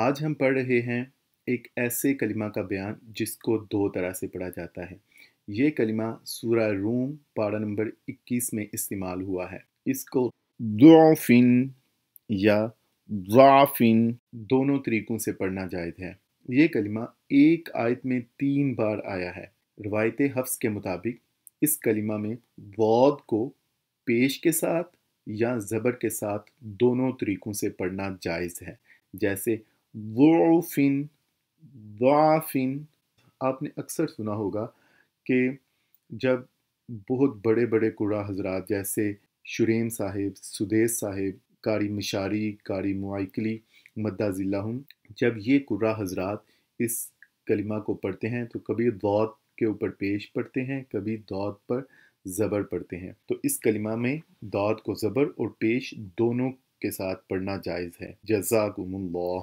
आज हम पढ़ रहे हैं एक ऐसे कलिमा का बयान जिसको दो तरह से पढ़ा जाता है ये कलिमा सूरा रूम पारा नंबर 21 में इस्तेमाल हुआ है इसको दुआफिन या दुआफिन दोनों तरीक़ों से पढ़ना जायद है ये कलिमा एक आयत में तीन बार आया है रवायत हफ्स के मुताबिक इस कलिमा में वौद को पेश के साथ या ज़बर के साथ दोनों तरीक़ों से पढ़ना जायज़ है जैसे ज़ोफिन दाफिन आपने अक्सर सुना होगा कि जब बहुत बड़े बड़े कुरा हजरात जैसे शुरेन साहिब सुदेश साहिब कारी मिशारी कारी मुआकली मद्दा ज़िला जब ये क़ुर्रा हजरात इस कलिमा को पढ़ते हैं तो कभी दौत के ऊपर पेश पढ़ते हैं कभी दौत पर ज़बर पढ़ते हैं तो इस कलिमा में दौत को ज़बर और पेश दोनों के साथ पढ़ना जायज़ है जजाकुमल्ला